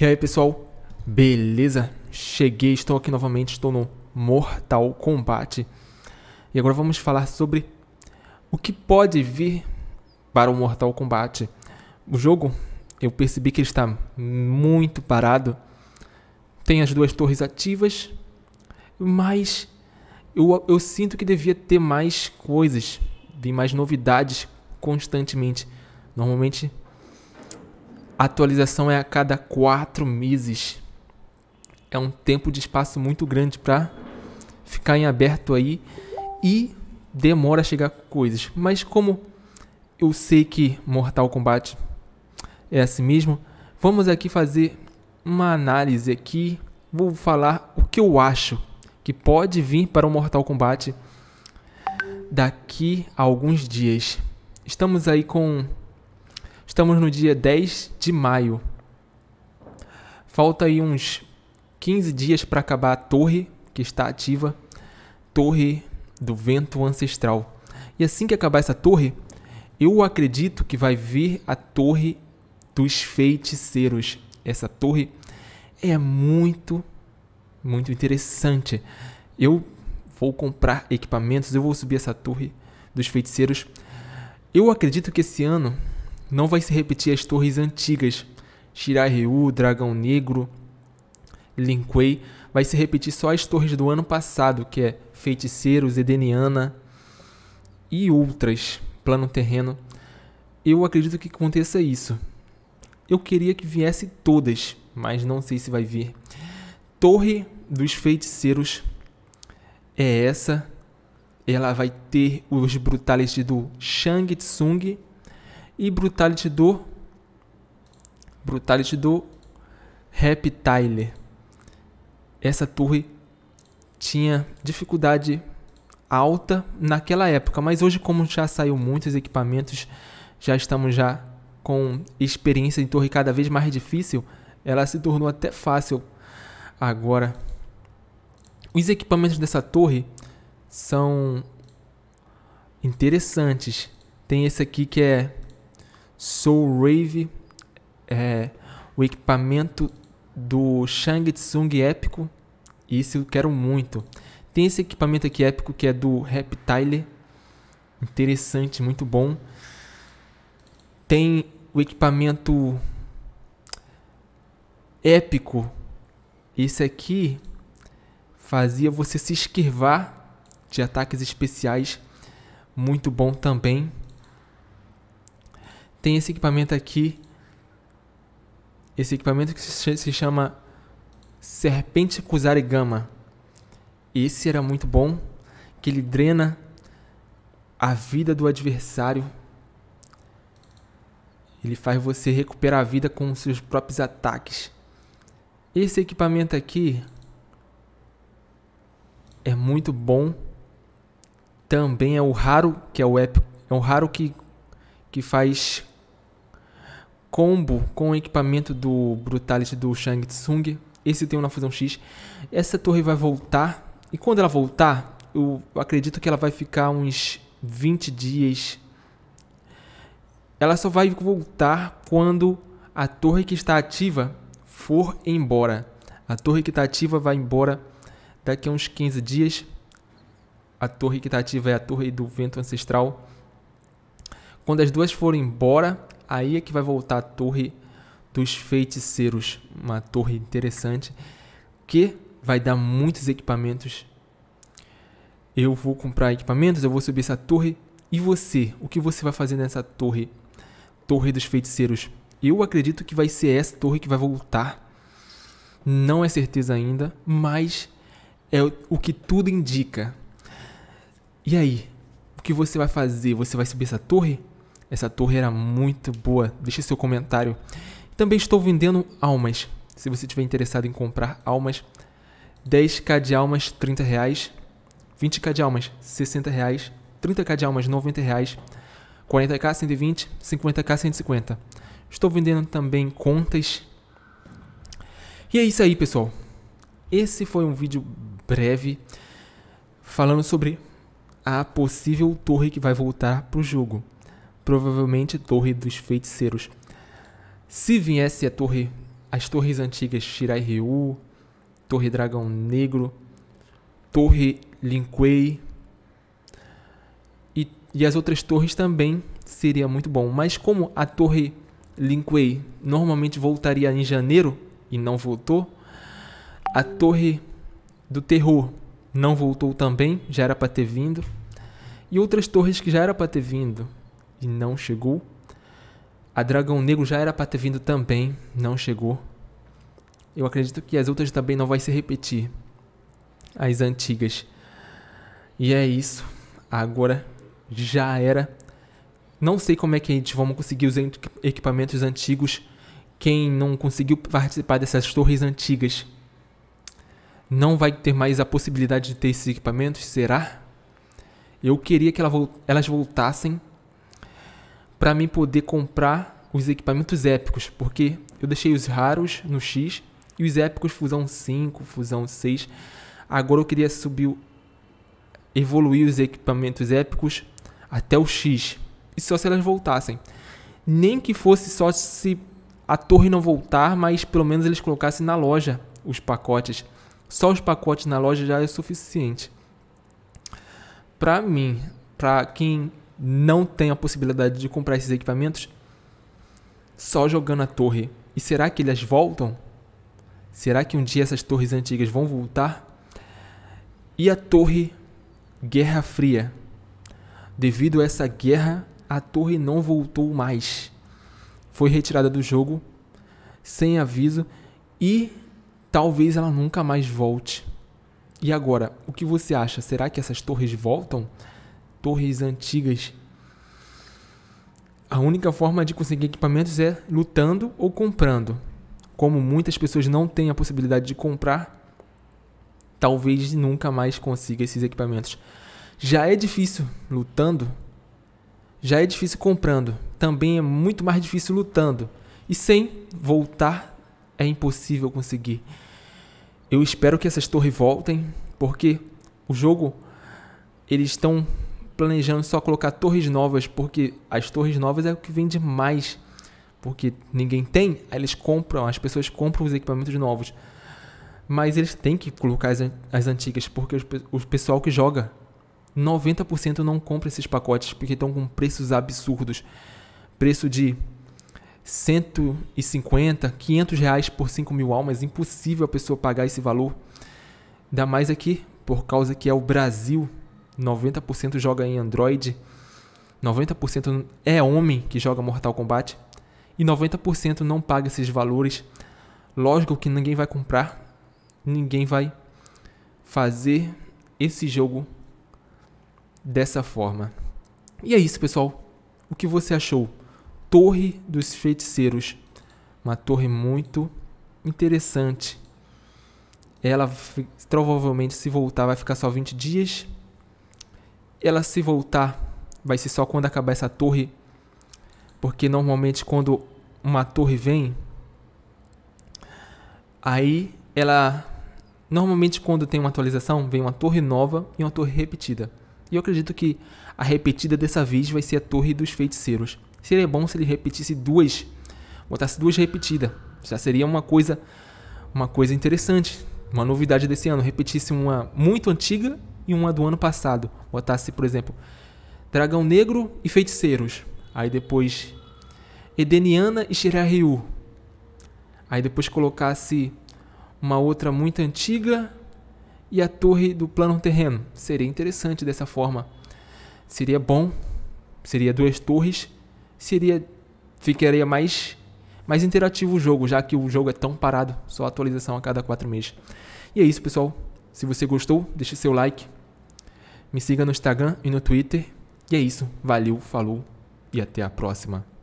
E aí pessoal, beleza? Cheguei, estou aqui novamente, estou no Mortal Kombat. E agora vamos falar sobre o que pode vir para o Mortal Kombat. O jogo, eu percebi que ele está muito parado. Tem as duas torres ativas, mas eu, eu sinto que devia ter mais coisas, vir mais novidades constantemente. Normalmente atualização é a cada quatro meses. É um tempo de espaço muito grande para ficar em aberto aí e demora a chegar coisas. Mas como eu sei que Mortal Kombat é assim mesmo, vamos aqui fazer uma análise aqui. Vou falar o que eu acho que pode vir para o Mortal Kombat daqui a alguns dias. Estamos aí com Estamos no dia 10 de maio. Falta aí uns 15 dias para acabar a torre que está ativa, Torre do Vento Ancestral. E assim que acabar essa torre, eu acredito que vai vir a Torre dos Feiticeiros. Essa torre é muito, muito interessante. Eu vou comprar equipamentos, eu vou subir essa torre dos feiticeiros. Eu acredito que esse ano não vai se repetir as torres antigas. Shirai-Ryu, Dragão Negro, Lin Kuei. Vai se repetir só as torres do ano passado, que é Feiticeiros, Edeniana e outras. Plano terreno. Eu acredito que aconteça isso. Eu queria que viesse todas, mas não sei se vai vir. Torre dos Feiticeiros é essa. Ela vai ter os brutalities do Shang Tsung e Brutality do Brutality do reptile Essa torre tinha dificuldade alta naquela época, mas hoje como já saiu muitos equipamentos, já estamos já com experiência em torre cada vez mais difícil, ela se tornou até fácil agora. Os equipamentos dessa torre são interessantes. Tem esse aqui que é Soul Rave, é, o equipamento do Shang Tsung épico, isso eu quero muito. Tem esse equipamento aqui épico que é do Reptile, interessante, muito bom. Tem o equipamento épico, esse aqui fazia você se esquivar de ataques especiais, muito bom também tem esse equipamento aqui. Esse equipamento que se chama Serpente Kuzari Gama. Esse era muito bom, que ele drena a vida do adversário. Ele faz você recuperar a vida com seus próprios ataques. Esse equipamento aqui é muito bom. Também é o raro, que é o épico, é o raro que que faz combo com o equipamento do Brutality do Shang Tsung. Esse tem uma fusão X. Essa torre vai voltar. E quando ela voltar, eu acredito que ela vai ficar uns 20 dias. Ela só vai voltar quando a torre que está ativa for embora. A torre que está ativa vai embora daqui a uns 15 dias. A torre que está ativa é a torre do vento ancestral. Quando as duas forem embora, aí é que vai voltar a torre dos feiticeiros, uma torre interessante que vai dar muitos equipamentos. Eu vou comprar equipamentos, eu vou subir essa torre. E você? O que você vai fazer nessa torre? Torre dos feiticeiros. Eu acredito que vai ser essa torre que vai voltar. Não é certeza ainda, mas é o que tudo indica. E aí? O que você vai fazer? Você vai subir essa torre? Essa torre era muito boa. Deixe seu comentário. Também estou vendendo almas. Se você estiver interessado em comprar almas, 10k de almas, 30 reais. 20k de almas, 60 reais. 30k de almas, 90 reais. 40k, 120. 50k, 150. Estou vendendo também contas. E é isso aí, pessoal. Esse foi um vídeo breve falando sobre a possível torre que vai voltar para o jogo provavelmente Torre dos Feiticeiros. Se viesse a torre, as torres antigas Shirai Ryu, Torre Dragão Negro, Torre Linquei e, e as outras torres também seria muito bom. Mas como a Torre Kuei normalmente voltaria em janeiro e não voltou, a Torre do Terror não voltou também, já era para ter vindo. E outras torres que já era para ter vindo, e não chegou. A Dragão Negro já era para ter vindo também, não chegou. Eu acredito que as outras também não vai se repetir. As antigas. E é isso. Agora já era. Não sei como é que a gente vamos conseguir os equipamentos antigos. Quem não conseguiu participar dessas torres antigas não vai ter mais a possibilidade de ter esses equipamentos, será? Eu queria que elas voltassem para mim poder comprar os equipamentos épicos, porque eu deixei os raros no X e os épicos fusão 5, fusão 6. Agora eu queria subir, evoluir os equipamentos épicos até o X. E só se elas voltassem. Nem que fosse só se a torre não voltar, mas pelo menos eles colocassem na loja os pacotes. Só os pacotes na loja já é suficiente. Para mim, para quem não tem a possibilidade de comprar esses equipamentos só jogando a torre. E será que elas voltam? Será que um dia essas torres antigas vão voltar? E a torre Guerra Fria? Devido a essa guerra, a torre não voltou mais. Foi retirada do jogo sem aviso e talvez ela nunca mais volte. E agora, o que você acha? Será que essas torres voltam? torres antigas. A única forma de conseguir equipamentos é lutando ou comprando. Como muitas pessoas não têm a possibilidade de comprar, talvez nunca mais consiga esses equipamentos. Já é difícil lutando, já é difícil comprando, também é muito mais difícil lutando. E sem voltar é impossível conseguir. Eu espero que essas torres voltem, porque o jogo eles estão planejando só colocar torres novas, porque as torres novas é o que vende mais. Porque ninguém tem, aí eles compram, as pessoas compram os equipamentos novos. Mas eles têm que colocar as, as antigas, porque os, o pessoal que joga, 90% não compra esses pacotes, porque estão com preços absurdos. Preço de 150, 500 reais por 5 mil almas, impossível a pessoa pagar esse valor. Ainda mais aqui, por causa que é o Brasil, 90% joga em Android, 90% é homem que joga Mortal Kombat e 90% não paga esses valores. Lógico que ninguém vai comprar, ninguém vai fazer esse jogo dessa forma. E é isso, pessoal. O que você achou? Torre dos Feiticeiros. Uma torre muito interessante. Ela provavelmente, se voltar, vai ficar só 20 dias ela se voltar, vai ser só quando acabar essa torre. Porque normalmente quando uma torre vem, aí ela normalmente quando tem uma atualização, vem uma torre nova e uma torre repetida. E eu acredito que a repetida dessa vez vai ser a torre dos feiticeiros. Seria bom se ele repetisse duas, botasse duas repetidas. Já seria uma coisa, uma coisa interessante, uma novidade desse ano, repetisse uma muito antiga e uma do ano passado. Botasse, por exemplo, Dragão Negro e Feiticeiros. Aí depois Edeniana e Shirahyu. Aí depois colocasse uma outra muito antiga e a torre do plano terreno. Seria interessante dessa forma. Seria bom. Seria duas torres. Seria ficaria mais mais interativo o jogo, já que o jogo é tão parado, só atualização a cada quatro meses. E é isso, pessoal. Se você gostou, deixe seu like, me siga no Instagram e no Twitter. E é isso. Valeu, falou e até a próxima.